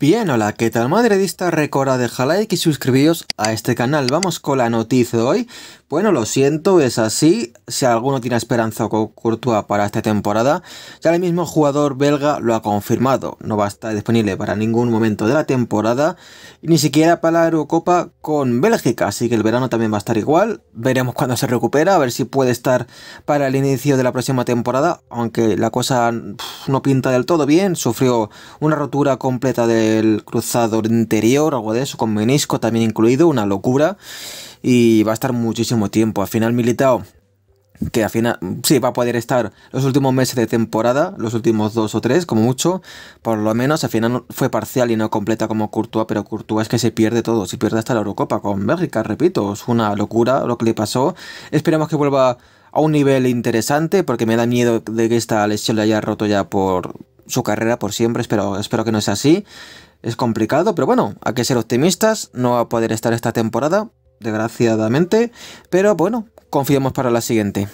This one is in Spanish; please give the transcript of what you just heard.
Bien, hola, ¿qué tal madridista? Recuerda dejar like y suscribiros a este canal. Vamos con la noticia de hoy. Bueno, lo siento, es así. Si alguno tiene esperanza con Courtois para esta temporada, ya el mismo jugador belga lo ha confirmado. No va a estar disponible para ningún momento de la temporada, ni siquiera para la Eurocopa con Bélgica. Así que el verano también va a estar igual. Veremos cuándo se recupera, a ver si puede estar para el inicio de la próxima temporada. Aunque la cosa no pinta del todo bien, sufrió una rotura completa de el cruzador interior, algo de eso, con menisco también incluido, una locura. Y va a estar muchísimo tiempo. Al final, militado que al final mm, sí va a poder estar los últimos meses de temporada, los últimos dos o tres, como mucho, por lo menos al final fue parcial y no completa como Courtois, pero Courtois es que se pierde todo, se pierde hasta la Eurocopa con Bélgica, repito, es una locura lo que le pasó. Esperemos que vuelva a un nivel interesante, porque me da miedo de que esta lesión le haya roto ya por su carrera por siempre, espero, espero que no sea así. Es complicado, pero bueno, hay que ser optimistas. No va a poder estar esta temporada, desgraciadamente. Pero bueno, confiemos para la siguiente.